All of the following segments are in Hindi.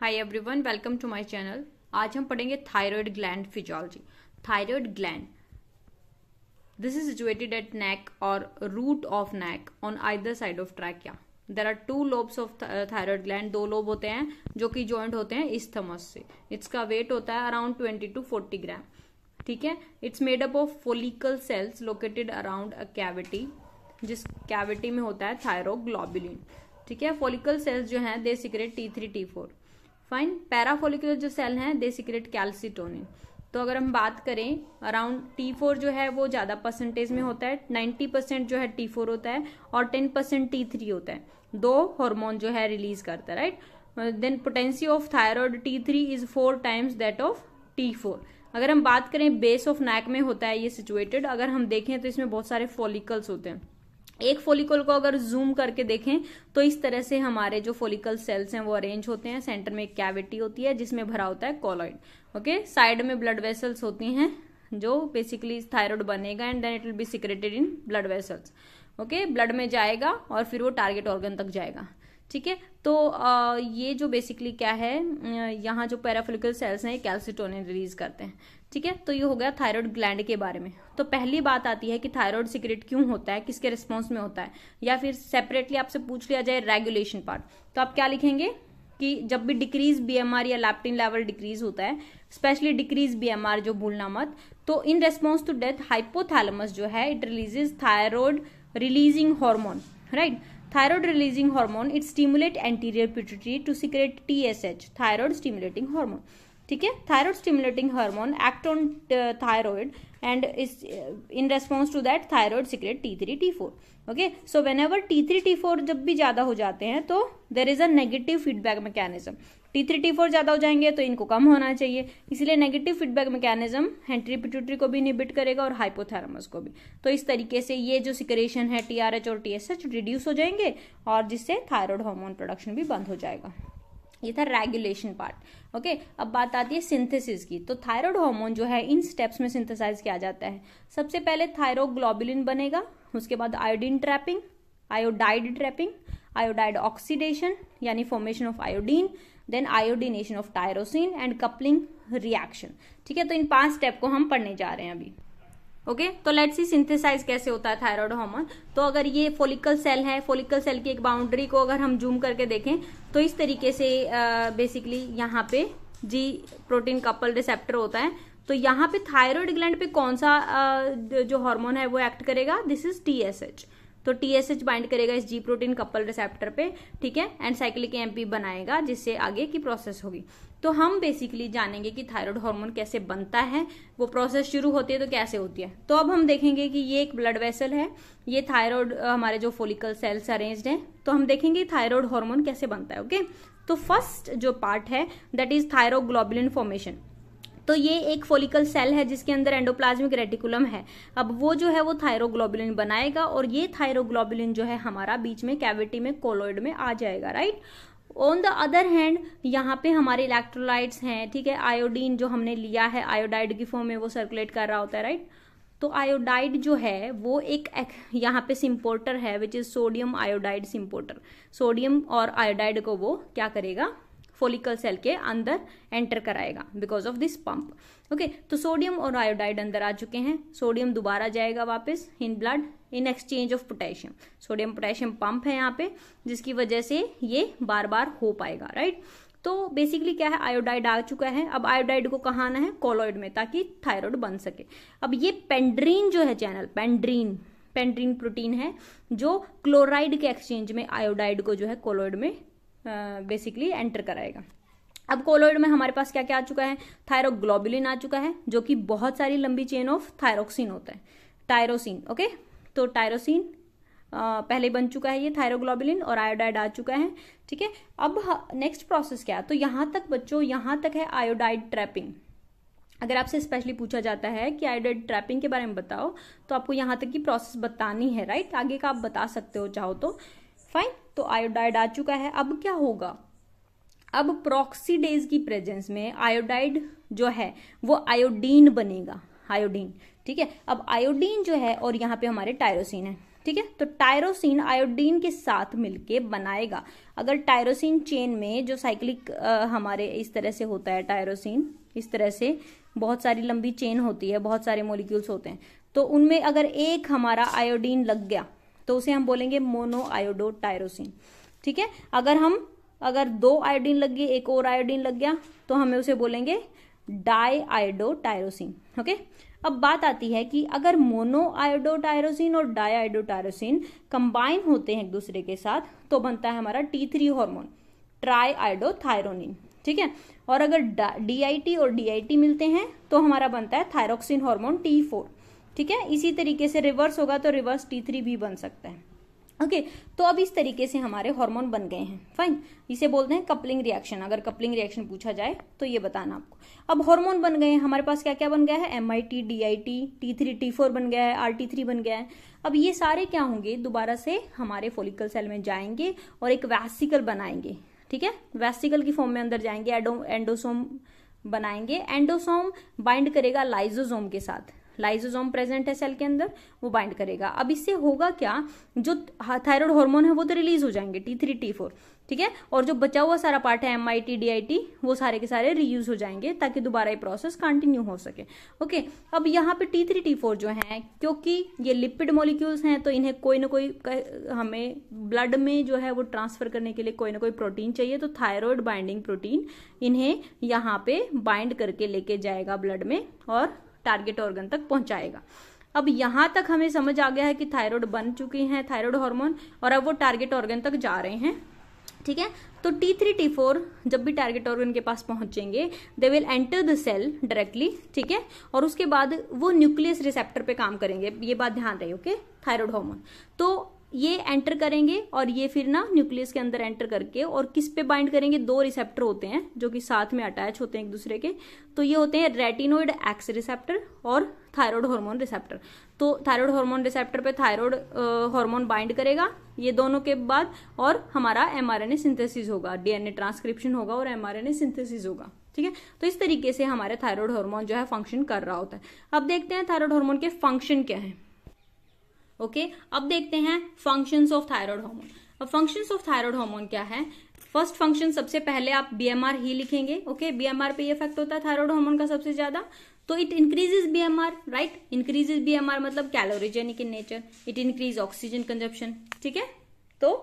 Hi everyone welcome to my channel आज हम पढ़ेंगे thyroid gland physiology thyroid gland this is situated at neck और root of neck on either side of trachea there are two lobes of thyroid gland दो लोब होते हैं जो कि ज्वाइंट होते हैं इस थमस से इसका वेट होता है around twenty to forty gram ठीक है it's made up of follicle cells located around a cavity जिस कैविटी में होता है थायरोग्लोबुलिन ठीक है फोलिकल सेल्स जो हैं they secrete T three T four fine parafollicular जो सेल हैं दे सिक्रेट कैल्सिटोनिन तो अगर हम बात करें अराउंड टी फोर जो है वो ज़्यादा परसेंटेज में होता है नाइन्टी परसेंट जो है टी फोर होता है और टेन परसेंट टी थ्री होता है दो हार्मोन जो है रिलीज करता है right then potency of thyroid T three is four times that of T four अगर हम बात करें बेस ऑफ नैक में होता है ये सिचुएटेड अगर हम देखें तो इसमें बहुत सारे फॉलिकल्स होते हैं एक फोलिकल को अगर जूम करके देखें तो इस तरह से हमारे जो फोलिकल सेल्स हैं वो अरेंज होते हैं सेंटर में एक कैविटी होती है जिसमें भरा होता है कॉलॉइड ओके साइड में ब्लड वेसल्स होती हैं जो बेसिकली थायराइड बनेगा and then it will be secreted in blood vessels okay blood में जाएगा और फिर वो टारगेट ऑर्गन तक जाएगा ठीक है तो आ, ये जो बेसिकली क्या है यहाँ जो पैराफोलिकल सेल्स हैं ये कैल्सिटोनिन रिलीज करते हैं ठीक है तो ये हो गया थायराइड ग्लैंड के बारे में तो पहली बात आती है कि थायराइड सिक्रेट क्यों होता है किसके रिस्पॉन्स में होता है या फिर सेपरेटली आपसे पूछ लिया जाए रेगुलेशन पार्ट तो आप क्या लिखेंगे कि जब भी डिक्रीज बीएमआर या लैप्टिन लेवल डिक्रीज होता है स्पेशली डिक्रीज बीएमआर जो भूलना मत तो in response to that hypothalamus जो है it releases thyroid releasing hormone right Thyroid releasing hormone, it stimulates anterior pituitary to secrete TSH, thyroid stimulating hormone. ठीक है thyroid stimulating hormone act on to that thyroid secrete T three T four okay so whenever T three T four जब भी ज्यादा हो जाते हैं तो a negative feedback mechanism T three T four ज्यादा हो जाएंगे तो इनको कम होना चाहिए इसलिए negative feedback mechanism anterior pituitary को भी निबिट करेगा और हाइपोथैलेमस को भी तो इस तरीके से ये जो सिक्रेशन है एच और एच रिड्यूस हो जाएंगे और जिससे थायरॉयड हार्मोन प्रोडक्शन भी बंद हो जाएगा ये था रेगुलेशन पार्ट ओके अब बात आती है सिंथेसिस की तो थायराइड हार्मोन जो है इन स्टेप्स में सिंथेसाइज किया जाता है सबसे पहले थायरोग्लोबुलिन बनेगा उसके बाद iodine trapping iodide trapping iodide oxidation यानी formation of iodine then iodination of tyrosine and coupling reaction ठीक है तो इन पांच स्टेप को हम पढ़ने जा रहे हैं अभी ओके तो लेट्स सी सिंथेसाइज कैसे होता है थायराइड हार्मोन तो अगर ये फोलिकल सेल है फोलिकल सेल की एक बाउंड्री को अगर हम जूम करके देखें तो इस तरीके से बेसिकली यहाँ पे जी प्रोटीन कपल रिसेप्टर होता है तो यहाँ पे थायराइड ग्लैंड पे कौन सा जो हार्मोन है वो एक्ट करेगा दिस इज टीएसएच तो टीएसएच बाइंड करेगा इस जी प्रोटीन कपल रिसेप्टर पे ठीक है एंड साइक्लिक एम्पी बनाएगा जिससे आगे की प्रोसेस होगी तो हम बेसिकली जानेंगे कि थायराइड हार्मोन कैसे बनता है वो प्रोसेस शुरू होती है तो कैसे होती है तो अब हम देखेंगे कि ये एक ब्लड वेसल है ये थायराइड हमारे जो फोलिकल सेल्स अरेंज्ड हैं तो हम देखेंगे थायराइड हार्मोन कैसे बनता है ओके तो फर्स्ट जो पार्ट है दैट इज थायरोग्लोबुलिन फॉर्मेशन तो ये एक फोलिकल सेल है जिसके अंदर एंडोप्लाज्मिक रेटिकुलम है अब वो जो है वो थायरोग्लोबुलिन बनाएगा और ये थायरोग्लोबुलिन जो है हमारा बीच में कैविटी में कोलोइड में आ जाएगा right on the other hand यहाँ पे हमारे इलेक्ट्रोलाइट्स हैं ठीक है आयोडीन जो हमने लिया है आयोडाइड की फॉर्म में वो सर्कुलेट कर रहा होता है राइट तो आयोडाइड जो है वो एक, एक यहाँ पे सिम्पोर्टर है which is sodium iodide symporter sodium और आयोडाइड को वो क्या करेगा फोलिकल सेल के अंदर एंटर कराएगा because of this pump okay तो सोडियम और आयोडाइड अंदर आ चुके हैं सोडियम दोबारा जाएगा वापस in blood in exchange of potassium sodium potassium pump है यहाँ पे जिसकी वजह से ये बार बार हो पाएगा राइट तो बेसिकली क्या है आयोडाइड आ चुका है अब आयोडाइड को कहाँ आना है कोलोइड में ताकि थायराइड बन सके अब ये पेंड्रीन जो है चैनल पेंड्रीन पेंड्रीन प्रोटीन है जो क्लोराइड के एक्सचेंज में आयोडाइड को जो है कोलोइड में बेसिकली एंटर कराएगा अब कोलोइड में हमारे पास क्या क्या आ चुका है थायरोग्लोबुलिन आ चुका है जो कि बहुत सारी लंबी चेन ऑफ थायरोक्सिन होता है टायरोसिन ओके तो टायरोसिन पहले बन चुका है ये थायरोग्लोबुलिन और आयोडाइड आ चुका है ठीक है अब नेक्स्ट प्रोसेस क्या है तो यहाँ तक बच्चों यहाँ तक है आयोडाइड ट्रैपिंग अगर आपसे स्पेशली पूछा जाता है कि आयोडाइड ट्रैपिंग के बारे में बताओ तो आपको यहाँ तक की प्रोसेस बतानी है राइट आगे का आप बता सकते हो चाहो तो फाइन तो आयोडाइड आ चुका है अब क्या होगा अब प्रोक्सीडेज की प्रेजेंस में आयोडाइड जो है वो आयोडीन बनेगा आयोडीन ठीक है अब आयोडीन जो है और यहाँ पे हमारे टायरोसिन है ठीक है तो टायरोसिन आयोडीन के साथ मिलके बनाएगा अगर टायरोसिन चेन में जो साइक्लिक हमारे इस तरह से होता है टायरोसिन इस तरह से बहुत सारी लंबी चेन होती है बहुत सारे मोलिक्यूल्स होते हैं तो उनमें अगर एक हमारा आयोडीन लग गया तो उसे हम बोलेंगे मोनो आयोडोटायरोसिन ठीक है अगर हम अगर दो आयोडीन लग गई एक और आयोडीन लग गया तो हमें उसे बोलेंगे डाई टायरोसिन ओके अब बात आती है कि अगर मोनो आयोडोटायरोसिन और डाई टायरोसिन कंबाइन होते हैं एक दूसरे के साथ तो बनता है हमारा T three hormone triiodothyronine ठीक है और अगर डीआईटी और डीआईटी मिलते हैं तो हमारा बनता है थायरोक्सिन हार्मोन टी फोर ठीक है इसी तरीके से रिवर्स होगा तो रिवर्स टी थ्री भी बन सकता है ओके okay, तो अब इस तरीके से हमारे हार्मोन बन गए हैं फाइन इसे बोलते हैं कपलिंग रिएक्शन अगर कपलिंग रिएक्शन पूछा जाए तो ये बताना आपको अब हार्मोन बन गए हैं हमारे पास क्या क्या बन गया है M I T D I T T three T four बन गया है आर टी थ्री बन गया है अब ये सारे क्या होंगे दोबारा से हमारे फोलिकल सेल में जाएंगे और एक वैसिकल बनाएंगे ठीक है वैसिकल की फॉर्म में अंदर जाएंगे एंडोसोम बनाएंगे एंडोसोम बाइंड करेगा लाइजोसोम के साथ लाइजोजोम प्रेजेंट है सेल के अंदर वो बाइंड करेगा अब इससे होगा क्या जो थायराइड हार्मोन है वो तो रिलीज हो जाएंगे टी थ्री टी फोर ठीक है और जो बचा हुआ सारा पार्ट है M I T D I T वो सारे के सारे रीयूज हो जाएंगे ताकि दोबारा ये प्रोसेस कंटिन्यू हो सके ओके अब यहाँ पे टी थ्री टी फोर जो है क्योंकि ये लिपिड मॉलिक्यूल्स हैं तो इन्हें कोई ना कोई हमें ब्लड में जो है वो ट्रांसफर करने के लिए कोई ना कोई प्रोटीन चाहिए तो थायरॉयड बाइंडिंग प्रोटीन इन्हें यहाँ पे बाइंड करके लेके जाएगा ब्लड में और टारगेट ऑर्गन तक पहुंचाएगा अब यहाँ तक हमें समझ आ गया है कि थायराइड बन चुके हैं थायराइड हार्मोन और अब वो टारगेट ऑर्गन तक जा रहे हैं ठीक है तो टी थ्री टी फोर जब भी टारगेट ऑर्गन के पास पहुंचेंगे they will enter the cell directly ठीक है और उसके बाद वो न्यूक्लियस रिसेप्टर पे काम करेंगे ये बात ध्यान रहे ओके थायराइड हार्मोन तो ये एंटर करेंगे और ये फिर ना न्यूक्लियस के अंदर एंटर करके और किस पे बाइंड करेंगे दो रिसेप्टर होते हैं जो कि साथ में अटैच होते हैं एक दूसरे के तो ये होते हैं रेटिनोइड एक्स रिसेप्टर और थायरॉयड हार्मोन रिसेप्टर तो थायरॉयड हार्मोन रिसेप्टर पे थायरॉयड हार्मोन बाइंड करेगा ये दोनों के बाद और हमारा एमआरएनए सिंथेसिस होगा डीएनए ट्रांसक्रिप्शन होगा और एमआरएनए सिंथेसिस होगा ठीक है तो इस तरीके से हमारे थायरॉयड हार्मोन जो है फंक्शन कर रहा होता है अब देखते हैं थायरॉयड हार्मोन के फंक्शन क्या है ओके अब देखते हैं फंक्शंस ऑफ थायराइड हार्मोन अब फंक्शंस ऑफ थायराइड हार्मोन क्या है फर्स्ट फंक्शन सबसे पहले आप बीएमआर ही लिखेंगे ओके बीएमआर पे इफेक्ट होता है थायराइड हार्मोन का सबसे ज्यादा तो it increases BMR right increases BMR मतलब calorigenic in nature it increase oxygen consumption ठीक है तो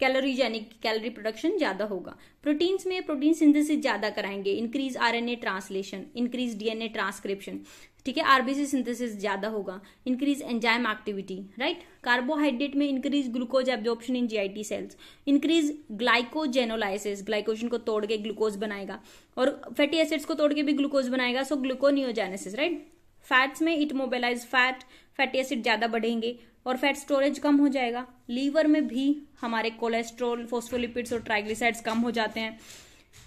कैलोरीजेनिक कैलोरी प्रोडक्शन ज्यादा होगा प्रोटीन्स में प्रोटीन सिंथेसिस ज्यादा कराएंगे increase RNA translation increase DNA transcription ठीक है आरबीसी सिंथेसिस ज्यादा होगा increase enzyme activity right carbohydrate में increase glucose absorption in GIT cells increase glycogenolysis glycogen को तोड़ के ग्लूकोज बनाएगा और फैटी एसिड्स को तोड़ के भी ग्लूकोज बनाएगा सो ग्लूकोनियोजेनेसिस राइट फैट्स में it mobilize fat fatty acid ज्यादा बढ़ेंगे और फैट स्टोरेज कम हो जाएगा लीवर में भी हमारे कोलेस्ट्रोल फोस्फोलिपिड्स और ट्राइग्लिसाइड्स कम हो जाते हैं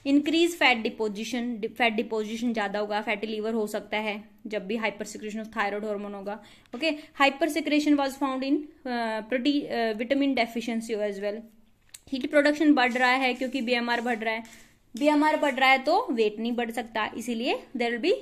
increase fat deposition fat deposition ज़्यादा होगा फैटी लीवर हो सकता है जब भी hyper secretion of thyroid hormone होगा okay hyper secretion was found in protein vitamin deficiency as well heat production बढ़ रहा है क्योंकि बीएमआर बढ़ रहा है बीएमआर बढ़ रहा है तो वेट नहीं बढ़ सकता इसीलिए there will be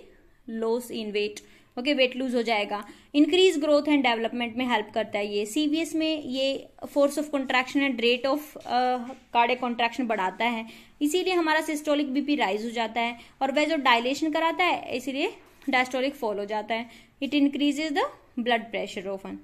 loss in weight okay weight lose हो जाएगा इंक्रीज ग्रोथ एंड डेवलपमेंट में हेल्प करता है ये सीवीएस में ये force of contraction and rate of cardiac contraction बढ़ाता है इसीलिए हमारा सिस्टोलिक बीपी राइज हो जाता है और वह जो डायलेशन कराता है इसीलिए डायस्टोलिक फॉल हो जाता है it increases the blood pressure often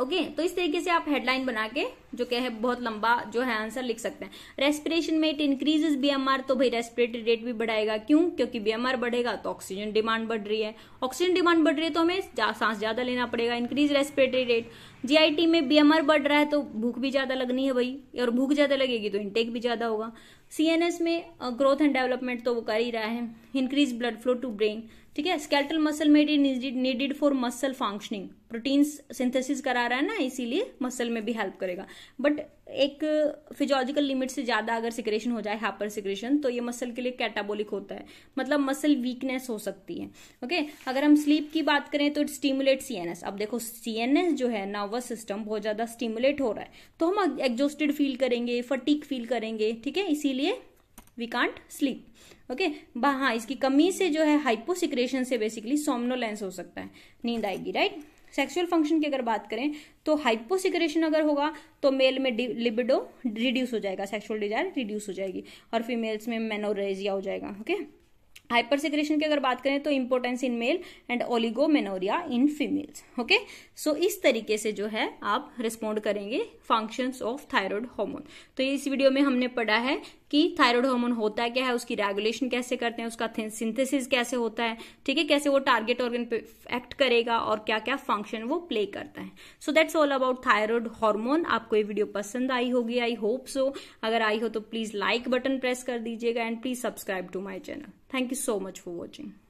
okay तो इस तरीके से आप हेडलाइन बना के जो क्या है बहुत लंबा जो है आंसर लिख सकते हैं रेस्पिरेशन में इट इंक्रीजेस बीएमआर तो भाई रेस्पिरेटरी रेट भी बढ़ाएगा क्यों क्योंकि बीएमआर बढ़ेगा तो ऑक्सीजन डिमांड बढ़ रही है ऑक्सीजन डिमांड बढ़ रही है तो हमें जा, सांस ज्यादा लेना पड़ेगा इंक्रीज रेस्पिरेटरी रेट जीआईटी में बीएमआर बढ़ रहा है तो भूख भी ज्यादा लगनी है भाई और भूख ज्यादा लगेगी तो इनटेक भी ज्यादा होगा सीएनएस में ग्रोथ एंड डेवलपमेंट तो वो कर ही रहा है increase blood flow to brain ठीक है skeletal muscle made needed for muscle functioning protein synthesis करा रहा है ना इसीलिए मसल में भी हेल्प करेगा बट एक फिजियोलॉजिकल लिमिट से ज्यादा अगर सिक्रेशन हो जाए हाइपर सिक्रेशन तो ये मसल के लिए कैटाबोलिक होता है मतलब मसल वीकनेस हो सकती है ओके अगर हम स्लीप की बात करें तो इट स्टिमुलेट सीएनएस अब देखो सीएनएस जो है नर्वस सिस्टम बहुत ज्यादा स्टिमुलेट हो रहा है तो हम एग्जॉस्टेड फील करेंगे फटीक फील करेंगे ठीक है इसीलिए वी कांट स्लीप ओके हाँ इसकी कमी से जो है हाइपोसिक्रेशन से बेसिकली सोमनोलेंस हो सकता है नींद आएगी राइट right? सेक्सुअल फंक्शन की अगर बात करें तो हाइपोसिक्रेशन अगर होगा तो मेल में लिबिडो रिड्यूस हो जाएगा सेक्सुअल डिजायर रिड्यूस हो जाएगी और फीमेल्स में मेनोरेजिया हो जाएगा ओके हाइपर सिक्रेशन की अगर बात करें तो importance in male and menorrhoea in females okay so इस तरीके से जो है आप रिस्पोंड करेंगे फंक्शंस ऑफ थायराइड हार्मोन तो इस वीडियो में हमने पढ़ा है कि थायराइड हार्मोन होता है क्या है उसकी रेगुलेशन कैसे करते हैं उसका सिंथेसिस कैसे होता है ठीक है कैसे वो टारगेट ऑर्गन पे एक्ट करेगा और क्या क्या फंक्शन वो प्ले करता है so that's all about thyroid hormone आपको ये वीडियो पसंद आई होगी आई होप सो अगर आई हो तो प्लीज लाइक बटन प्रेस कर दीजिएगा and please subscribe to my channel thank you so much for watching